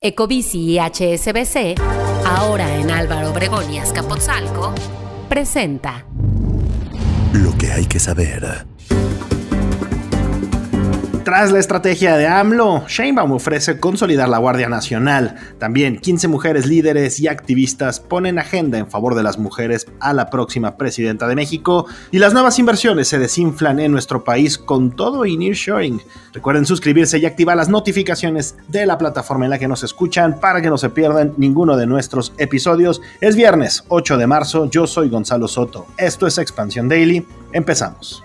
Ecobici y HSBC, ahora en Álvaro Obregón y presenta Lo que hay que saber. Tras la estrategia de AMLO, Sheinbaum ofrece consolidar la Guardia Nacional. También 15 mujeres líderes y activistas ponen agenda en favor de las mujeres a la próxima presidenta de México y las nuevas inversiones se desinflan en nuestro país con todo y showing. Recuerden suscribirse y activar las notificaciones de la plataforma en la que nos escuchan para que no se pierdan ninguno de nuestros episodios. Es viernes 8 de marzo, yo soy Gonzalo Soto. Esto es Expansión Daily. Empezamos.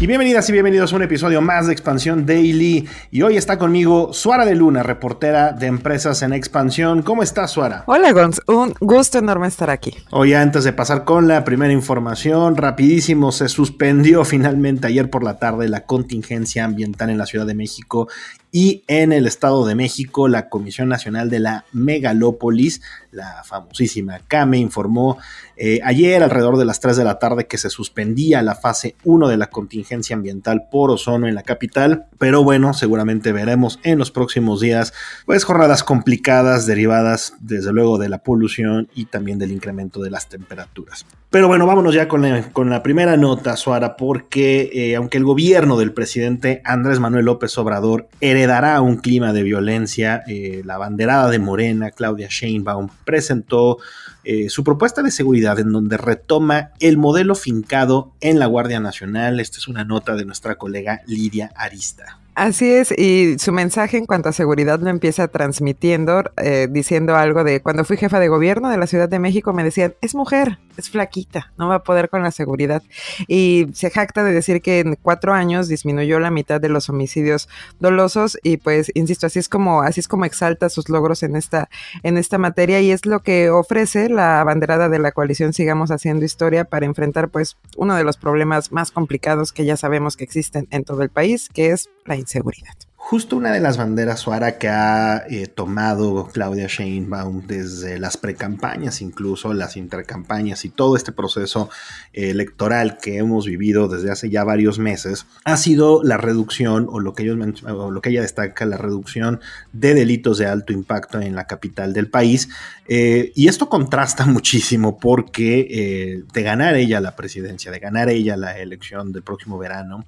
Y bienvenidas y bienvenidos a un episodio más de Expansión Daily. Y hoy está conmigo Suara de Luna, reportera de Empresas en Expansión. ¿Cómo estás, Suara? Hola, Gonz. Un gusto enorme estar aquí. Hoy, antes de pasar con la primera información, rapidísimo, se suspendió finalmente ayer por la tarde la contingencia ambiental en la Ciudad de México y en el Estado de México la Comisión Nacional de la Megalópolis, la famosísima CAME, informó eh, ayer alrededor de las 3 de la tarde que se suspendía la fase 1 de la contingencia ambiental por ozono en la capital, pero bueno, seguramente veremos en los próximos días pues jornadas complicadas derivadas desde luego de la polución y también del incremento de las temperaturas. Pero bueno, vámonos ya con la, primera nota, Suara, porque eh, aunque el gobierno del presidente Andrés Manuel López Obrador heredó Quedará un clima de violencia, eh, la banderada de Morena, Claudia Sheinbaum, presentó eh, su propuesta de seguridad en donde retoma el modelo fincado en la Guardia Nacional. Esta es una nota de nuestra colega Lidia Arista. Así es, y su mensaje en cuanto a seguridad lo empieza transmitiendo, eh, diciendo algo de, cuando fui jefa de gobierno de la Ciudad de México me decían, es mujer, es flaquita, no va a poder con la seguridad. Y se jacta de decir que en cuatro años disminuyó la mitad de los homicidios dolosos y pues, insisto, así es como, así es como exalta sus logros en esta, en esta materia y es lo que ofrece la banderada de la coalición Sigamos Haciendo Historia para enfrentar pues uno de los problemas más complicados que ya sabemos que existen en todo el país, que es la seguridad justo una de las banderas Suara que ha eh, tomado Claudia Sheinbaum desde las precampañas, incluso las intercampañas y todo este proceso eh, electoral que hemos vivido desde hace ya varios meses, ha sido la reducción o lo que ellos lo que ella destaca la reducción de delitos de alto impacto en la capital del país eh, y esto contrasta muchísimo porque de ganar ella la presidencia, de ganar ella la elección del próximo verano,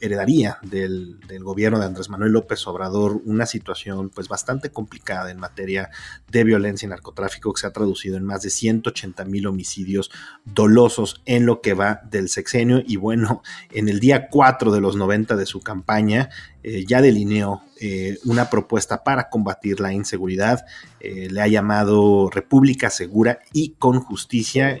heredaría del, del gobierno de Andrés Manuel López Obrador una situación pues bastante complicada en materia de violencia y narcotráfico que se ha traducido en más de 180 mil homicidios dolosos en lo que va del sexenio y bueno, en el día 4 de los 90 de su campaña eh, ya delineó eh, una propuesta para combatir la inseguridad, eh, le ha llamado República Segura y con Justicia.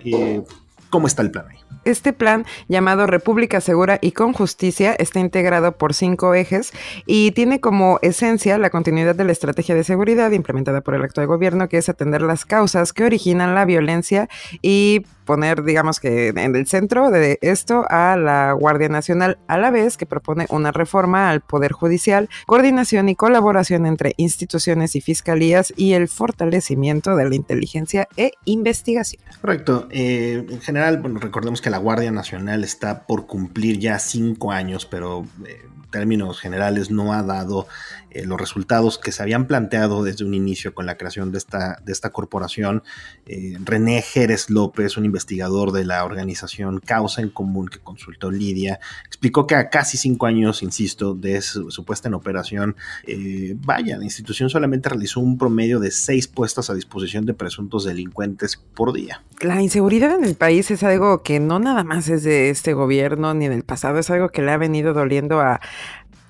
¿Cómo está el plan ahí? Este plan, llamado República Segura y con Justicia, está integrado por cinco ejes y tiene como esencia la continuidad de la estrategia de seguridad implementada por el actual gobierno, que es atender las causas que originan la violencia y poner, digamos que en el centro de esto a la Guardia Nacional, a la vez que propone una reforma al Poder Judicial, coordinación y colaboración entre instituciones y fiscalías y el fortalecimiento de la inteligencia e investigación. Correcto. Eh, en general, recordemos que la Guardia Nacional está por cumplir ya cinco años, pero... Eh, en términos generales no ha dado eh, los resultados que se habían planteado desde un inicio con la creación de esta, de esta corporación. Eh, René Jerez López, un investigador de la organización Causa en Común que consultó Lidia, explicó que a casi cinco años, insisto, de su, puesta en operación, eh, vaya, la institución solamente realizó un promedio de seis puestas a disposición de presuntos delincuentes por día. La inseguridad en el país es algo que no nada más es de este gobierno ni del pasado, es algo que le ha venido doliendo a,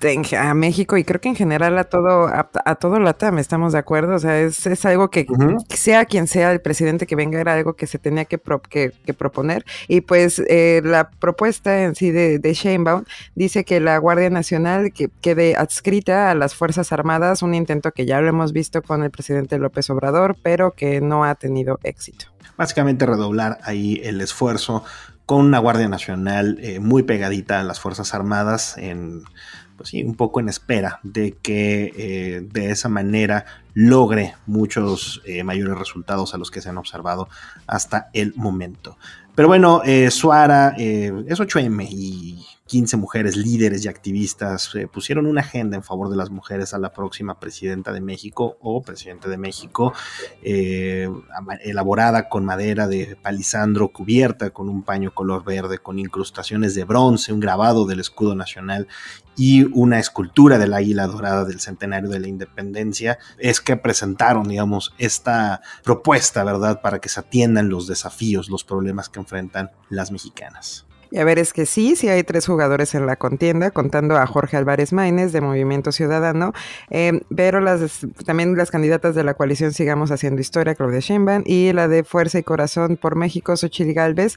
este, a México y creo que en general a todo, a, todo Latam, estamos de acuerdo. O sea, es, algo que, sea quien sea el presidente que venga, era algo que se tenía que, que, proponer. Y pues eh, la propuesta en sí de, de Sheinbaum dice que la Guardia Nacional quede adscrita a las Fuerzas Armadas, un intento que ya lo hemos visto con el presidente López Obrador, pero que no ha tenido éxito. Básicamente redoblar ahí el esfuerzo con una Guardia Nacional eh, muy pegadita a las Fuerzas Armadas en pues sí, un poco en espera de que eh, de esa manera logre muchos eh, mayores resultados a los que se han observado hasta el momento. Pero bueno, eh, Suara eh, es 8M y 15 mujeres líderes y activistas eh, pusieron una agenda en favor de las mujeres a la próxima presidenta de México o presidente de México, eh, elaborada con madera de palisandro, cubierta con un paño color verde, con incrustaciones de bronce, un grabado del escudo nacional y una escultura del águila dorada del centenario de la independencia, es que presentaron, digamos, esta propuesta, ¿verdad?, para que se atiendan los desafíos, los problemas que enfrentan las mexicanas. Y a ver, es que sí, sí hay tres jugadores en la contienda, contando a Jorge Álvarez Maínez de Movimiento Ciudadano, em, pero las, también las candidatas de la coalición Sigamos Haciendo Historia, Claudia Sheinbaum, y la de Fuerza y Corazón por México, Xochitl Galvez,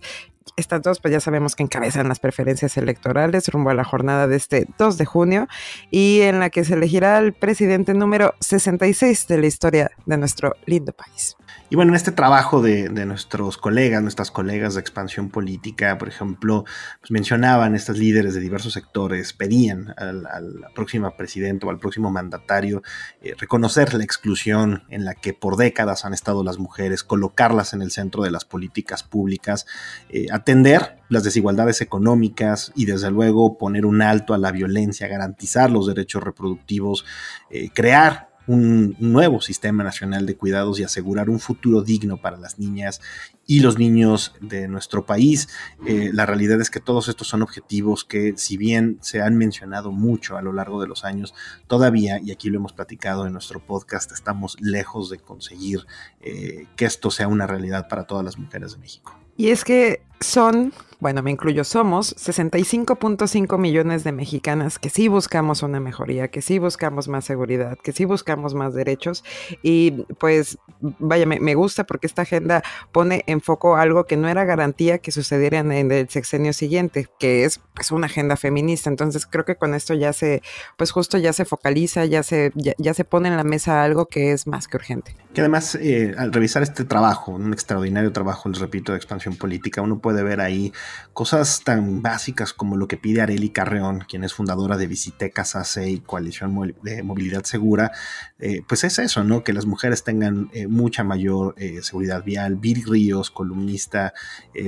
estas dos, pues ya sabemos que encabezan las preferencias electorales rumbo a la jornada de este 2 de junio y en la que se elegirá el presidente número 66 de la historia de nuestro lindo país. Y bueno, en este trabajo de, nuestros colegas, nuestras colegas de expansión política, por ejemplo, pues mencionaban estas líderes de diversos sectores, pedían al la próxima presidenta o al próximo mandatario eh, reconocer la exclusión en la que por décadas han estado las mujeres, colocarlas en el centro de las políticas públicas, eh, a atender las desigualdades económicas y desde luego poner un alto a la violencia, garantizar los derechos reproductivos, eh, crear un nuevo sistema nacional de cuidados y asegurar un futuro digno para las niñas y los niños de nuestro país. Eh, la realidad es que todos estos son objetivos que, si bien se han mencionado mucho a lo largo de los años, todavía, y aquí lo hemos platicado en nuestro podcast, estamos lejos de conseguir eh, que esto sea una realidad para todas las mujeres de México. Y es que son, bueno, me incluyo, somos 65.5 millones de mexicanas que sí buscamos una mejoría, que sí buscamos más seguridad, que sí buscamos más derechos. Y pues, vaya, me, gusta porque esta agenda pone en foco algo que no era garantía que sucediera en, el sexenio siguiente, que es es pues, una agenda feminista. Entonces creo que con esto ya se, pues justo ya se focaliza, ya se, ya, se pone en la mesa algo que es más que urgente. Que además, eh, al revisar este trabajo, un extraordinario trabajo, les repito, de expansión política, uno puede puede ver ahí cosas tan básicas como lo que pide Areli Carreón, quien es fundadora de Visitecas AC y Coalición de Movilidad Segura, eh, pues es eso, ¿no? Que las mujeres tengan eh, mucha mayor eh, seguridad vial. Bill Ríos, columnista,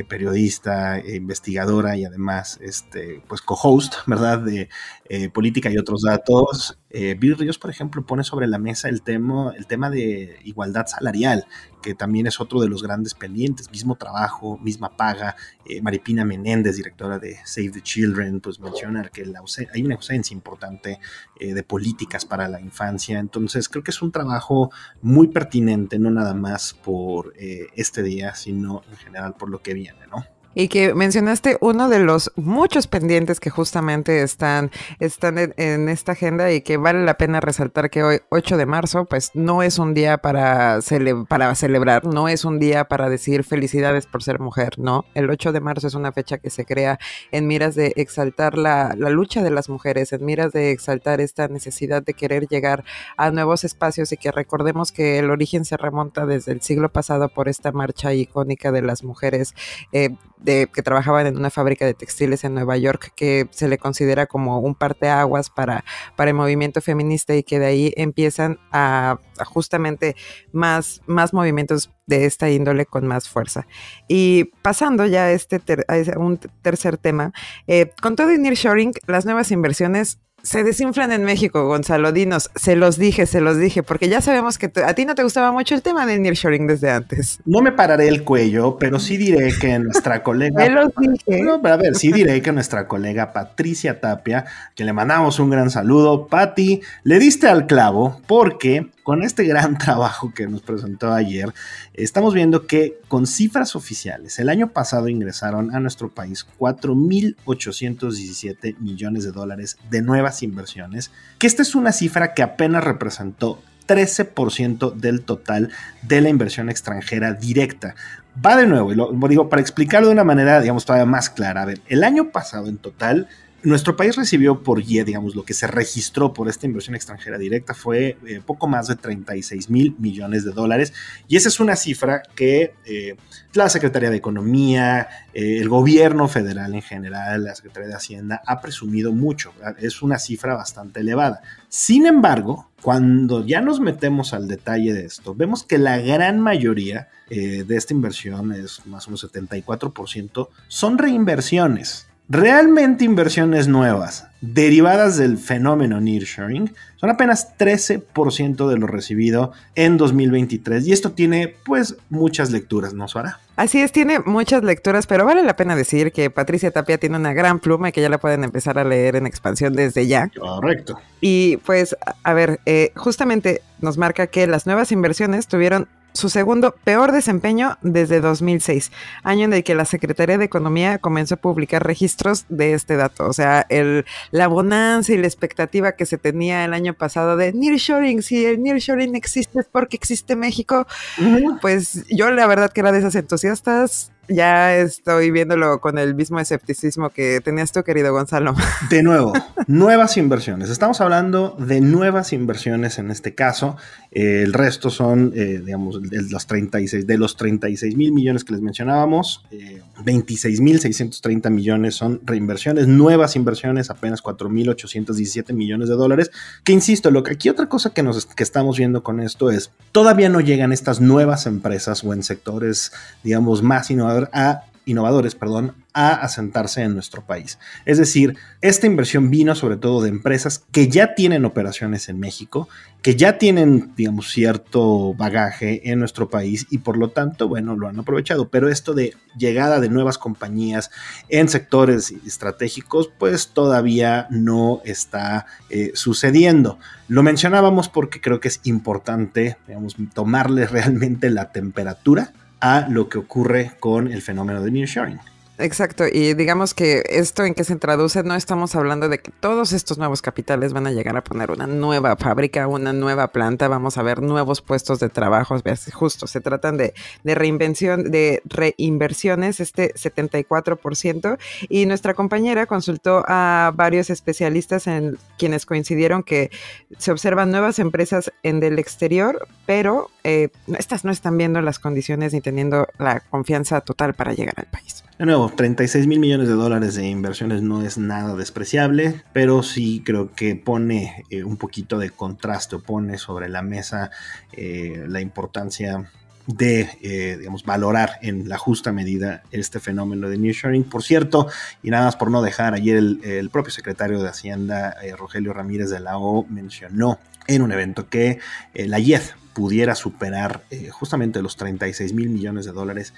periodista, investigadora y además, este, pues co-host, ¿verdad? De Política y otros datos, eh, Bill Ríos, por ejemplo, pone sobre la mesa el tema, el tema de igualdad salarial, que también es otro de los grandes pendientes, mismo trabajo, misma paga. Eh, Maripina Menéndez, directora de Save the Children, pues menciona que la hay una ausencia importante eh, de políticas para la infancia. Entonces, creo que es un trabajo muy pertinente, no nada más por este día, sino en general por lo que viene, ¿no? y que mencionaste uno de los muchos pendientes que justamente están, están en, esta agenda y que vale la pena resaltar que hoy, 8 de marzo, pues no es un día para, para celebrar, no es un día para decir felicidades por ser mujer, no. El 8 de marzo es una fecha que se crea en miras de exaltar la, la lucha de las mujeres, en miras de exaltar esta necesidad de querer llegar a nuevos espacios y que recordemos que el origen se remonta desde el siglo pasado por esta marcha icónica de las mujeres. Eh, de, que trabajaban en una fábrica de textiles en Nueva York, que se le considera como un parteaguas para, para el movimiento feminista y que de ahí empiezan a, justamente más, más movimientos de esta índole con más fuerza. Y pasando ya a, este un tercer tema, eh, con todo el nearshoring, las nuevas inversiones se desinflan en México, Gonzalo Dinos. Se los dije, se los dije, porque ya sabemos que a ti no te gustaba mucho el tema del nearshoring desde antes. No me pararé el cuello, pero sí diré que nuestra colega. los dije. pero a ver, sí diré que nuestra colega Patricia Tapia, que le mandamos un gran saludo. Pati, le diste al clavo porque con este gran trabajo que nos presentó ayer, estamos viendo que con cifras oficiales, el año pasado ingresaron a nuestro país 4.817 millones de dólares de nuevas inversiones, que esta es una cifra que apenas representó 13% del total de la inversión extranjera directa. Va de nuevo, y lo digo para explicarlo de una manera, digamos, todavía más clara. A ver, el año pasado en total nuestro país recibió por YE, digamos, lo que se registró por esta inversión extranjera directa fue eh, poco más de 36 mil millones de dólares. Y esa es una cifra que eh, la Secretaría de Economía, eh, el gobierno federal en general, la Secretaría de Hacienda ha presumido mucho. Es una cifra bastante elevada. Sin embargo, cuando ya nos metemos al detalle de esto, vemos que la gran mayoría de esta inversión, es más o menos 74%, son reinversiones Realmente inversiones nuevas derivadas del fenómeno nearshoring son apenas 13% de lo recibido en 2023 y esto tiene pues muchas lecturas, ¿no, Suara? Así es, tiene muchas lecturas, pero vale la pena decir que Patricia Tapia tiene una gran pluma y que ya la pueden empezar a leer en expansión desde ya. Correcto. Y pues, a ver, eh, justamente nos marca que las nuevas inversiones tuvieron su segundo peor desempeño desde 2006, año en el que la Secretaría de Economía comenzó a publicar registros de este dato. O sea, el, la bonanza y la expectativa que se tenía el año pasado de nearshoring, si el nearshoring existe es porque existe México, pues yo la verdad que era de esas entusiastas ya estoy viéndolo con el mismo escepticismo que tenías tú, querido Gonzalo. De nuevo, nuevas inversiones. Estamos hablando de nuevas inversiones en este caso. Eh, el resto son, eh, digamos, de los 36, de los mil millones que les mencionábamos, eh, 26 mil 630 millones son reinversiones, nuevas inversiones, apenas 4 mil 817 millones de dólares. Que insisto, lo que aquí otra cosa que, nos, que estamos viendo con esto es, todavía no llegan estas nuevas empresas o en sectores, digamos, más innovadores a innovadores, perdón, a asentarse en nuestro país. Es decir, esta inversión vino sobre todo de empresas que ya tienen operaciones en México, que ya tienen, digamos, cierto bagaje en nuestro país y por lo tanto, bueno, lo han aprovechado. Pero esto de llegada de nuevas compañías en sectores estratégicos, pues todavía no está eh, sucediendo. Lo mencionábamos porque creo que es importante, digamos, tomarle realmente la temperatura a lo que ocurre con el fenómeno de nearshoring. Exacto, y digamos que esto en que se traduce no estamos hablando de que todos estos nuevos capitales van a llegar a poner una nueva fábrica, una nueva planta, vamos a ver nuevos puestos de trabajo, justo, se tratan de, reinvención, de reinversiones, este 74%, y nuestra compañera consultó a varios especialistas en quienes coincidieron que se observan nuevas empresas en del exterior, pero eh, estas no están viendo las condiciones ni teniendo la confianza total para llegar al país. De nuevo, 36 mil millones de dólares de inversiones no es nada despreciable, pero sí creo que pone eh, un poquito de contraste pone sobre la mesa eh, la importancia de, eh, digamos, valorar en la justa medida este fenómeno de sharing. Por cierto, y nada más por no dejar, ayer el, propio secretario de Hacienda, Rogelio Ramírez de la O, mencionó en un evento que la IED pudiera superar justamente los 36 mil millones de dólares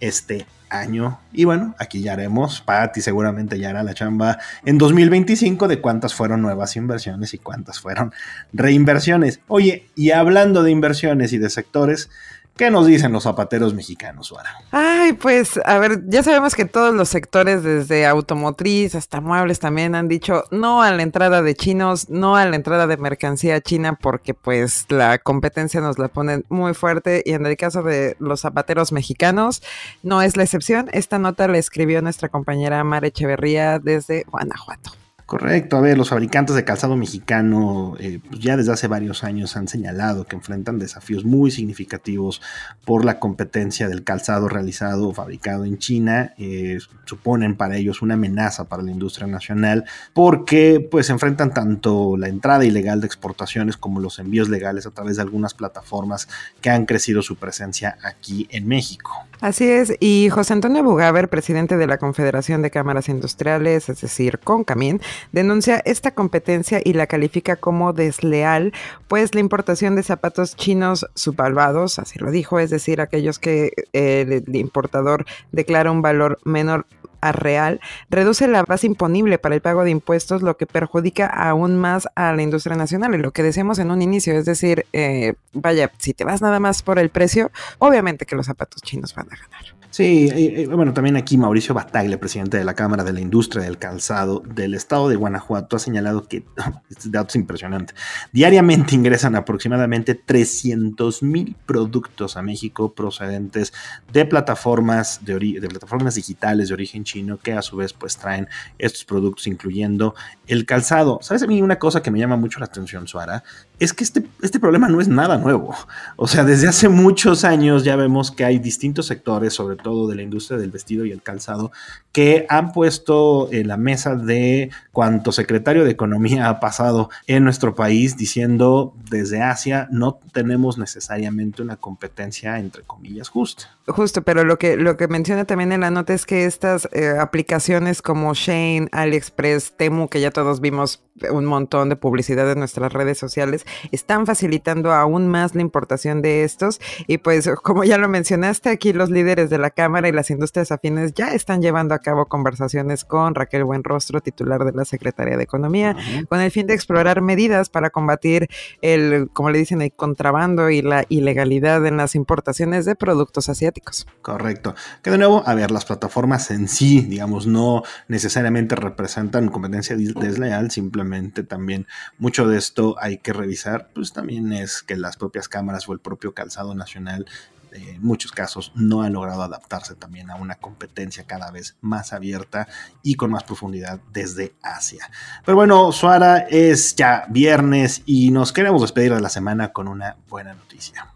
este año. Y bueno, aquí ya haremos, Patty seguramente ya hará la chamba en 2025 de cuántas fueron nuevas inversiones y cuántas fueron reinversiones. Oye, y hablando de inversiones y de sectores, ¿Qué nos dicen los zapateros mexicanos, Suara? Ay, pues, a ver, ya sabemos que todos los sectores, desde automotriz hasta muebles, también han dicho no a la entrada de chinos, no a la entrada de mercancía china, porque pues la competencia nos la pone muy fuerte. Y en el caso de los zapateros mexicanos, no es la excepción. Esta nota la escribió nuestra compañera Mar Echeverría desde Guanajuato. Correcto, a ver, los fabricantes de calzado mexicano eh, pues ya desde hace varios años han señalado que enfrentan desafíos muy significativos por la competencia del calzado realizado o fabricado en China. Eh, suponen para ellos una amenaza para la industria nacional porque pues enfrentan tanto la entrada ilegal de exportaciones como los envíos legales a través de algunas plataformas que han crecido su presencia aquí en México. Así es, y José Antonio Bugaber, presidente de la Confederación de Cámaras Industriales, es decir, CONCAMIN, denuncia esta competencia y la califica como desleal, pues la importación de zapatos chinos subalvados, así lo dijo, es decir, aquellos que eh, el importador declara un valor menor a real, reduce la base imponible para el pago de impuestos, lo que perjudica aún más a la industria nacional y lo que decíamos en un inicio, es decir, eh, vaya, si te vas nada más por el precio, obviamente que los zapatos chinos van a ganar. Sí, eh, eh, bueno, también aquí Mauricio Batagle, presidente de la Cámara de la Industria del Calzado del Estado de Guanajuato, ha señalado que, este dato es impresionante, diariamente ingresan aproximadamente 300 mil productos a México procedentes de plataformas, de, de plataformas digitales de origen chino que a su vez pues traen estos productos incluyendo el calzado. ¿Sabes a mí una cosa que me llama mucho la atención, Suara? es que este, este, problema no es nada nuevo. O sea, desde hace muchos años ya vemos que hay distintos sectores, sobre todo de la industria del vestido y el calzado, que han puesto en la mesa de cuanto secretario de Economía ha pasado en nuestro país diciendo desde Asia no tenemos necesariamente una competencia entre comillas justa. Justo, pero lo que, lo que menciona también en la nota es que estas eh, aplicaciones como Shane, AliExpress, Temu, que ya todos vimos un montón de publicidad en nuestras redes sociales, están facilitando aún más la importación de estos. Y pues, como ya lo mencionaste, aquí los líderes de la Cámara y las industrias afines ya están llevando a cabo conversaciones con Raquel Buenrostro, titular de la Secretaría de Economía, con el fin de explorar medidas para combatir el, como le dicen, el contrabando y la ilegalidad en las importaciones de productos asiáticos. Correcto. Que de nuevo, a ver, las plataformas en sí, digamos, no necesariamente representan competencia desleal, simplemente también mucho de esto hay que revisar, pues también es que las propias cámaras o el propio calzado nacional eh, en muchos casos no ha logrado adaptarse también a una competencia cada vez más abierta y con más profundidad desde Asia. Pero bueno, Suara, es ya viernes y nos queremos despedir de la semana con una buena noticia.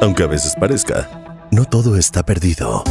Aunque a veces parezca, no todo está perdido.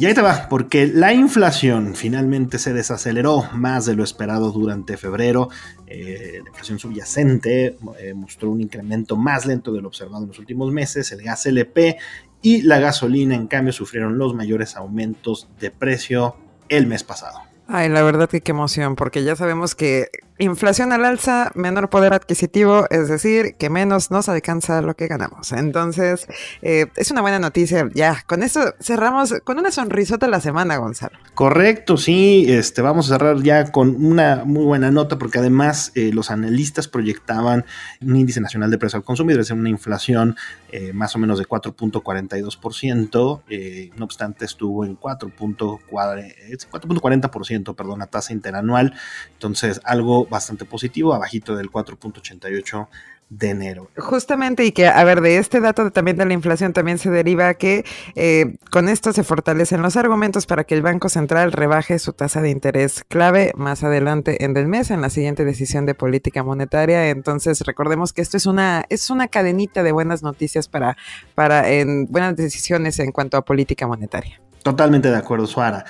Y ahí te va, porque la inflación finalmente se desaceleró más de lo esperado durante febrero. Eh, la inflación subyacente eh, mostró un incremento más lento de lo observado en los últimos meses. El gas LP y la gasolina, en cambio, sufrieron los mayores aumentos de precio el mes pasado. Ay, la verdad que qué emoción, porque ya sabemos que Inflación al alza, menor poder adquisitivo, es decir, que menos nos alcanza lo que ganamos. Entonces, eh, es una buena noticia. Ya, con esto cerramos con una sonrisota la semana, Gonzalo. Correcto, sí. Este, vamos a cerrar ya con una muy buena nota, porque además eh, los analistas proyectaban un índice nacional de precios al consumidor, es una inflación eh, más o menos de 4.42%. no obstante, estuvo en 4.40%, perdón, a tasa interanual. Entonces, algo bastante positivo, abajito del 4.88 de enero. Justamente, y que, a ver, de este dato también de la inflación también se deriva que eh, con esto se fortalecen los argumentos para que el Banco Central rebaje su tasa de interés clave más adelante en el mes, en la siguiente decisión de política monetaria. Entonces, recordemos que esto es una, es una cadenita de buenas noticias para, para en, buenas decisiones en cuanto a política monetaria. Totalmente de acuerdo, Suara.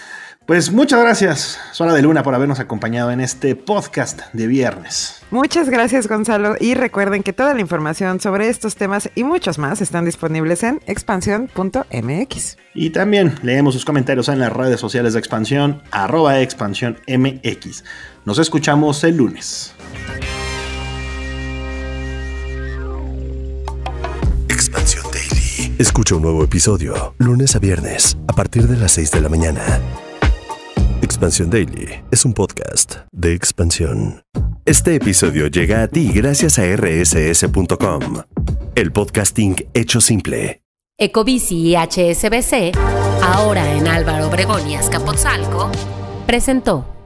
Pues muchas gracias, Sora de Luna, por habernos acompañado en este podcast de viernes. Muchas gracias, Gonzalo. Y recuerden que toda la información sobre estos temas y muchos más están disponibles en expansión.mx. Y también leemos sus comentarios en las redes sociales de expansión, arroba Nos escuchamos el lunes. Expansión Daily. Escucha un nuevo episodio, lunes a viernes, a partir de las 6 de la mañana. Expansión Daily es un podcast de expansión. Este episodio llega a ti gracias a rss.com, el podcasting hecho simple. Ecobici y HSBC, ahora en Álvaro Obregón y Azcapotzalco, presentó.